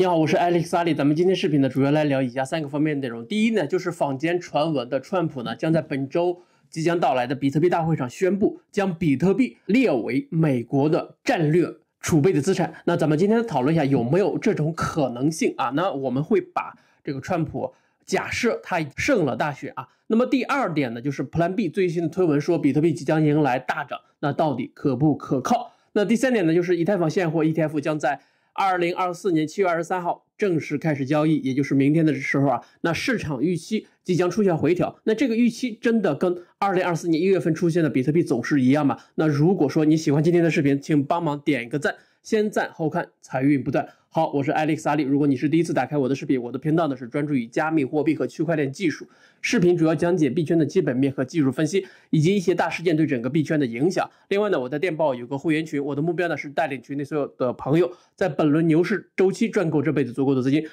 你好，我是 Alex a 咱们今天视频呢主要来聊以下三个方面内容。第一呢，就是坊间传闻的，川普呢将在本周即将到来的比特币大会上宣布将比特币列为美国的战略储备的资产。那咱们今天讨论一下有没有这种可能性啊？那我们会把这个川普假设他胜了大选啊。那么第二点呢，就是 Plan B 最新的推文说比特币即将迎来大涨，那到底可不可靠？那第三点呢，就是以太坊现货 ETF 将在。二零二四年七月二十三号正式开始交易，也就是明天的时候啊。那市场预期即将出现回调，那这个预期真的跟二零二四年一月份出现的比特币走势一样吗？那如果说你喜欢今天的视频，请帮忙点一个赞，先赞后看，财运不断。好，我是艾利 x 阿里。如果你是第一次打开我的视频，我的频道呢是专注于加密货币和区块链技术，视频主要讲解币圈的基本面和技术分析，以及一些大事件对整个币圈的影响。另外呢，我在电报有个会员群，我的目标呢是带领群里所有的朋友在本轮牛市周期赚够这辈子足够的资金，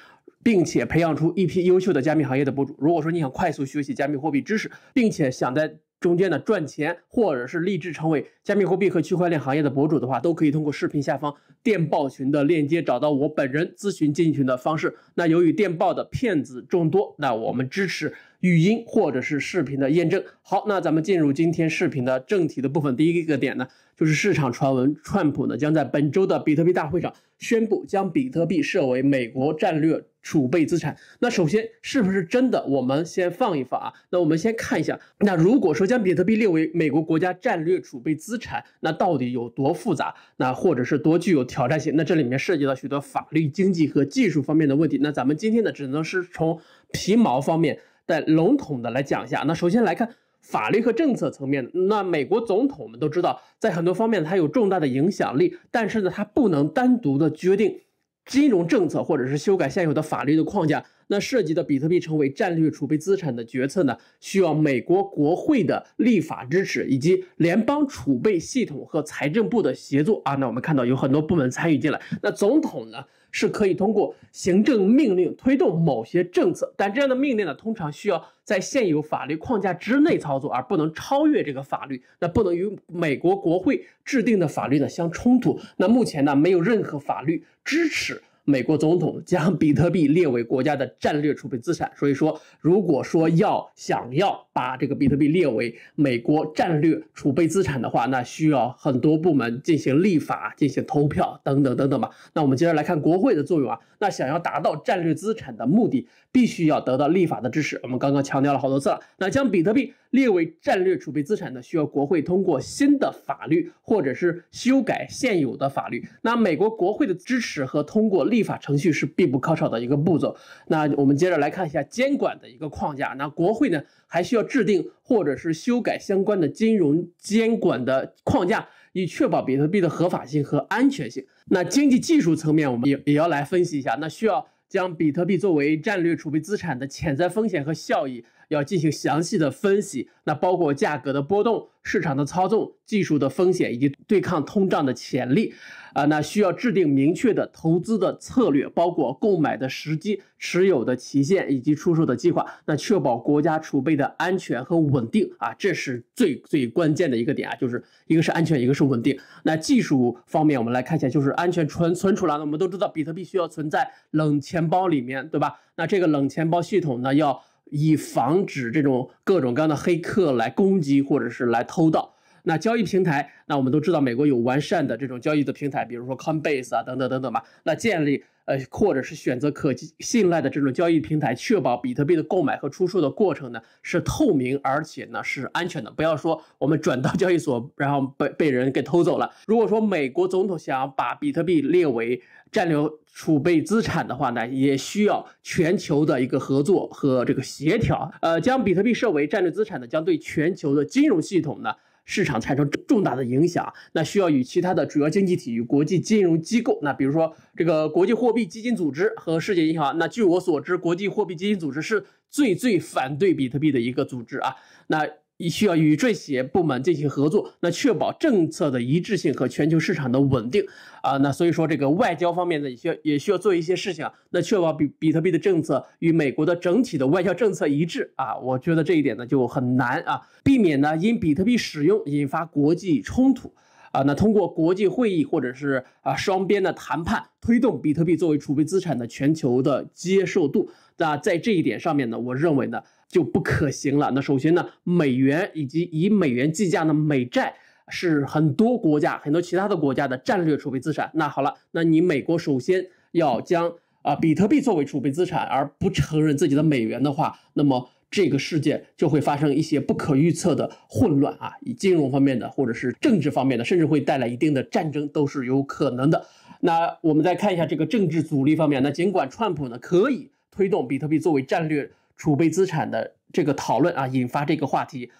并且培养出一批优秀的加密行业的博主。如果说你想快速学习加密货币知识，并且想在中间的赚钱，或者是立志成为加密货币和区块链行业的博主的话，都可以通过视频下方电报群的链接找到我本人咨询进群的方式。那由于电报的骗子众多，那我们支持。语音或者是视频的验证。好，那咱们进入今天视频的正题的部分。第一个点呢，就是市场传闻，川普呢将在本周的比特币大会上宣布将比特币设为美国战略储备资产。那首先是不是真的？我们先放一放啊。那我们先看一下，那如果说将比特币列为美国国家战略储备资产，那到底有多复杂？那或者是多具有挑战性？那这里面涉及到许多法律、经济和技术方面的问题。那咱们今天呢，只能是从皮毛方面。在笼统的来讲一下，那首先来看法律和政策层面。那美国总统我们都知道，在很多方面他有重大的影响力，但是呢，他不能单独的决定金融政策或者是修改现有的法律的框架。那涉及到比特币成为战略储备资产的决策呢，需要美国国会的立法支持以及联邦储备系统和财政部的协作啊。那我们看到有很多部门参与进来，那总统呢？是可以通过行政命令推动某些政策，但这样的命令呢，通常需要在现有法律框架之内操作，而不能超越这个法律，那不能与美国国会制定的法律呢相冲突。那目前呢，没有任何法律支持。美国总统将比特币列为国家的战略储备资产，所以说，如果说要想要把这个比特币列为美国战略储备资产的话，那需要很多部门进行立法、进行投票等等等等吧。那我们接着来看国会的作用啊，那想要达到战略资产的目的，必须要得到立法的支持。我们刚刚强调了好多次了，那将比特币。列为战略储备资产呢，需要国会通过新的法律，或者是修改现有的法律。那美国国会的支持和通过立法程序是必不可少的一个步骤。那我们接着来看一下监管的一个框架。那国会呢，还需要制定或者是修改相关的金融监管的框架，以确保比特币的合法性和安全性。那经济技术层面，我们也也要来分析一下。那需要将比特币作为战略储备资产的潜在风险和效益。要进行详细的分析，那包括价格的波动、市场的操纵、技术的风险以及对抗通胀的潜力，啊，那需要制定明确的投资的策略，包括购买的时机、持有的期限以及出售的计划，那确保国家储备的安全和稳定，啊，这是最最关键的一个点啊，就是一个是安全，一个是稳定。那技术方面，我们来看一下，就是安全存存储呢，我们都知道比特币需要存在冷钱包里面，对吧？那这个冷钱包系统呢，要。以防止这种各种各样的黑客来攻击，或者是来偷盗。那交易平台，那我们都知道美国有完善的这种交易的平台，比如说 Coinbase 啊，等等等等嘛。那建立呃，或者是选择可信赖的这种交易平台，确保比特币的购买和出售的过程呢是透明，而且呢是安全的。不要说我们转到交易所，然后被被人给偷走了。如果说美国总统想把比特币列为战略储备资产的话呢，也需要全球的一个合作和这个协调。呃，将比特币设为战略资产呢，将对全球的金融系统呢。市场产生重大的影响，那需要与其他的主要经济体、与国际金融机构，那比如说这个国际货币基金组织和世界银行，那据我所知，国际货币基金组织是最最反对比特币的一个组织啊，那。你需要与这些部门进行合作，那确保政策的一致性和全球市场的稳定啊。那所以说，这个外交方面呢，也需要也需要做一些事情，那确保比比特币的政策与美国的整体的外交政策一致啊。我觉得这一点呢就很难啊，避免呢因比特币使用引发国际冲突啊。那通过国际会议或者是啊双边的谈判，推动比特币作为储备资产的全球的接受度。那在这一点上面呢，我认为呢。就不可行了。那首先呢，美元以及以美元计价的美债是很多国家、很多其他的国家的战略储备资产。那好了，那你美国首先要将啊比特币作为储备资产，而不承认自己的美元的话，那么这个世界就会发生一些不可预测的混乱啊，以金融方面的或者是政治方面的，甚至会带来一定的战争都是有可能的。那我们再看一下这个政治阻力方面，那尽管川普呢可以推动比特币作为战略。储备资产的这个讨论啊，引发这个话题，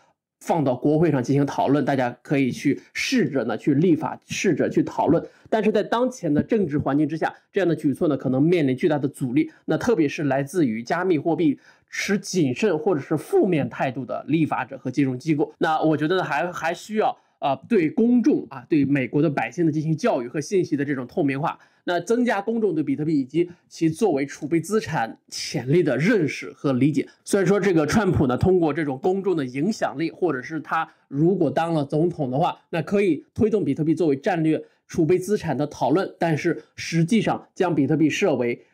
放到国会上进行讨论，大家可以去试着呢去立法，试着去讨论。但是在当前的政治环境之下，这样的举措呢可能面临巨大的阻力，那特别是来自于加密货币持谨慎或者是负面态度的立法者和金融机构。那我觉得呢还还需要。啊，对公众啊，对美国的百姓的进行教育和信息的这种透明化，那增加公众对比特币以及其作为储备资产潜力的认识和理解。虽然说这个川普呢，通过这种公众的影响力，或者是他如果当了总统的话，那可以推动比特币作为战略储备资产的讨论，但是实际上将比特币设为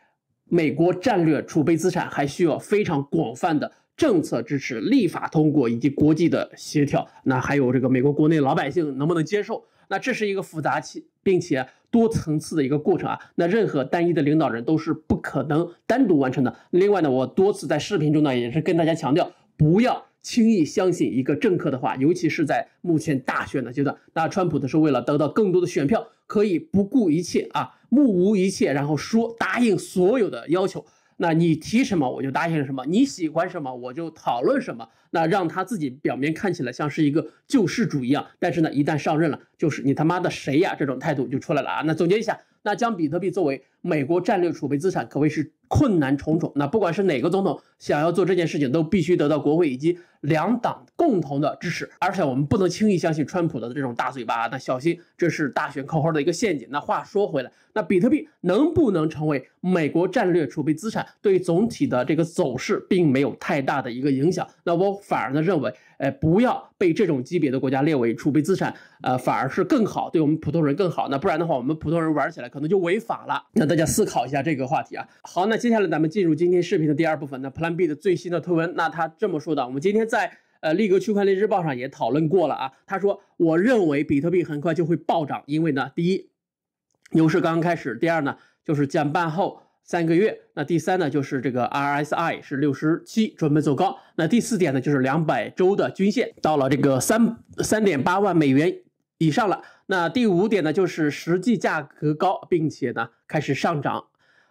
美国战略储备资产，还需要非常广泛的。政策支持、立法通过以及国际的协调，那还有这个美国国内老百姓能不能接受？那这是一个复杂且并且多层次的一个过程啊。那任何单一的领导人都是不可能单独完成的。另外呢，我多次在视频中呢也是跟大家强调，不要轻易相信一个政客的话，尤其是在目前大选的阶段。那川普呢是为了得到更多的选票，可以不顾一切啊，目无一切，然后说答应所有的要求。那你提什么我就答应什么，你喜欢什么我就讨论什么。那让他自己表面看起来像是一个救世主一样，但是呢，一旦上任了，就是你他妈的谁呀这种态度就出来了啊。那总结一下，那将比特币作为美国战略储备资产可谓是。困难重重，那不管是哪个总统想要做这件事情，都必须得到国会以及两党共同的支持。而且我们不能轻易相信川普的这种大嘴巴，那小心这是大选口号的一个陷阱。那话说回来，那比特币能不能成为美国战略储备资产，对总体的这个走势并没有太大的一个影响。那我反而呢认为。哎，不要被这种级别的国家列为储备资产，呃，反而是更好，对我们普通人更好。那不然的话，我们普通人玩起来可能就违法了。那大家思考一下这个话题啊。好，那接下来咱们进入今天视频的第二部分，那 Plan B 的最新的推文，那他这么说的，我们今天在呃利格区块链日报上也讨论过了啊。他说，我认为比特币很快就会暴涨，因为呢，第一，牛市刚刚开始；第二呢，就是减半后。三个月，那第三呢，就是这个 RSI 是六十七，准备走高。那第四点呢，就是两百周的均线到了这个三三点八万美元以上了。那第五点呢，就是实际价格高，并且呢开始上涨。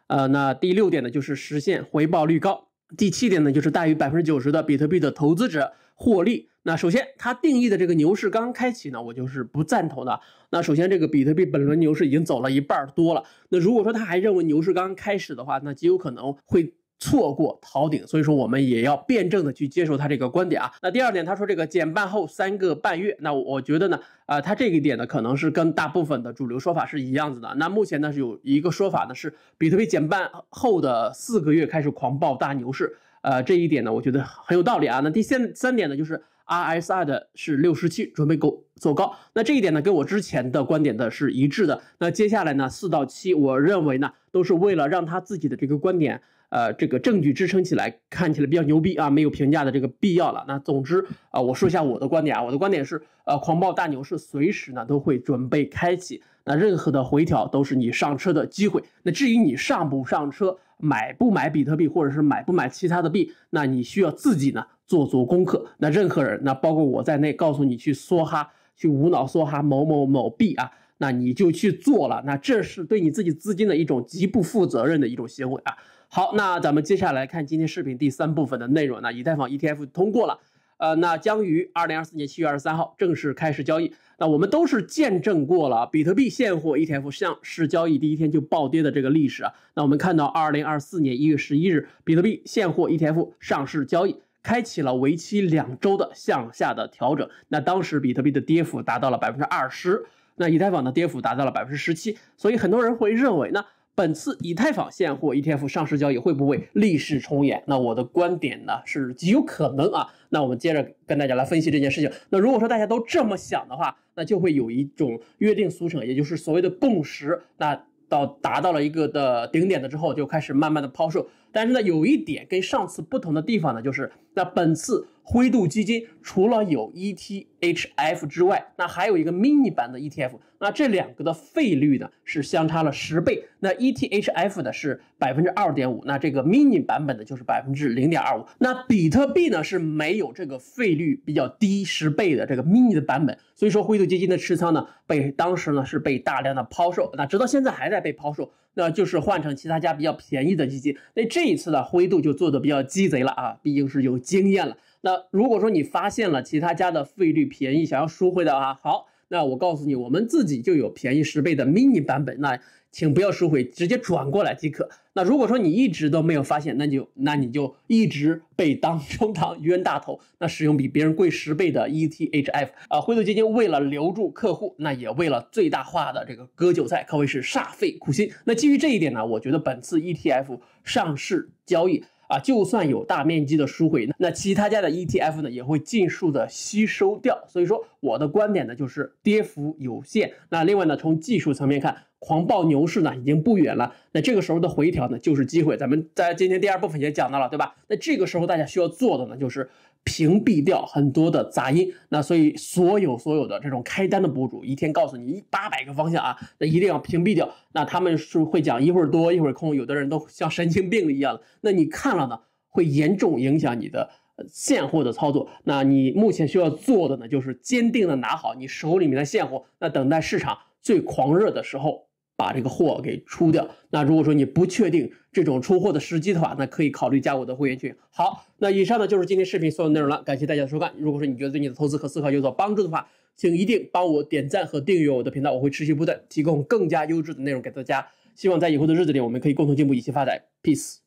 呃，那第六点呢，就是实现回报率高。第七点呢，就是大于百分之九十的比特币的投资者获利。那首先，他定义的这个牛市刚开启呢，我就是不赞同的。那首先，这个比特币本轮牛市已经走了一半多了。那如果说他还认为牛市刚刚开始的话，那极有可能会。错过逃顶，所以说我们也要辩证的去接受他这个观点啊。那第二点，他说这个减半后三个半月，那我觉得呢，啊，他这一点呢，可能是跟大部分的主流说法是一样子的。那目前呢是有一个说法呢，是比特币减半后的四个月开始狂暴大牛市，呃，这一点呢，我觉得很有道理啊。那第三三点呢，就是 R S R 的是六十七，准备够走高。那这一点呢，跟我之前的观点的是一致的。那接下来呢，四到七，我认为呢，都是为了让他自己的这个观点。呃，这个证据支撑起来看起来比较牛逼啊，没有评价的这个必要了。那总之啊，我说一下我的观点啊，我的观点是，呃，狂暴大牛市随时呢都会准备开启，那任何的回调都是你上车的机会。那至于你上不上车，买不买比特币，或者是买不买其他的币，那你需要自己呢做做功课。那任何人，那包括我在内，告诉你去梭哈，去无脑梭哈某某某币啊，那你就去做了，那这是对你自己资金的一种极不负责任的一种行为啊。好，那咱们接下来看今天视频第三部分的内容。那以太坊 ETF 通过了，呃，那将于二零二四年七月二十三号正式开始交易。那我们都是见证过了比特币现货 ETF 上市交易第一天就暴跌的这个历史啊。那我们看到二零二四年一月十一日，比特币现货 ETF 上市交易，开启了为期两周的向下的调整。那当时比特币的跌幅达到了百分之二十，那以太坊的跌幅达到了百分之十七。所以很多人会认为呢？本次以太坊现货 ETF 上市交易会不会历史重演？那我的观点呢是极有可能啊。那我们接着跟大家来分析这件事情。那如果说大家都这么想的话，那就会有一种约定俗成，也就是所谓的共识。那到达到了一个的顶点的之后，就开始慢慢的抛售。但是呢，有一点跟上次不同的地方呢，就是那本次灰度基金除了有 ETHF 之外，那还有一个 mini 版的 ETF，那这两个的费率呢是相差了十倍，那 ETHF 呢是百分之二点五，那这个 mini 版本的就是百分之零点二五，那比特币呢是没有这个费率比较低十倍的这个 mini 的版本，所以说灰度基金的持仓呢被当时呢是被大量的抛售，那直到现在还在被抛售。那就是换成其他家比较便宜的基金，那这一次的灰度就做的比较鸡贼了啊，毕竟是有经验了。那如果说你发现了其他家的费率便宜，想要赎回的啊，好。那我告诉你，我们自己就有便宜十倍的 mini 版本，那请不要赎回，直接转过来即可。那如果说你一直都没有发现，那就那你就一直被当中当冤大头。那使用比别人贵十倍的 ETF 啊，灰度基金为了留住客户，那也为了最大化的这个割韭菜，可谓是煞费苦心。那基于这一点呢，我觉得本次 ETF 上市交易。啊，就算有大面积的赎回，那其他家的 ETF 呢也会尽数的吸收掉。所以说，我的观点呢就是跌幅有限。那另外呢，从技术层面看，狂暴牛市呢已经不远了。那这个时候的回调呢就是机会。咱们在今天第二部分也讲到了，对吧？那这个时候大家需要做的呢就是。屏蔽掉很多的杂音，那所以所有所有的这种开单的博主，一天告诉你八百个方向啊，那一定要屏蔽掉。那他们是会讲一会儿多一会儿空，有的人都像神经病一样那你看了呢，会严重影响你的现货的操作。那你目前需要做的呢，就是坚定的拿好你手里面的现货，那等待市场最狂热的时候。把这个货给出掉。那如果说你不确定这种出货的时机的话，那可以考虑加我的会员群。好，那以上呢就是今天视频所有内容了，感谢大家的收看。如果说你觉得对你的投资和思考有所帮助的话，请一定帮我点赞和订阅我的频道，我会持续不断提供更加优质的内容给大家。希望在以后的日子里，我们可以共同进步，一起发展。Peace。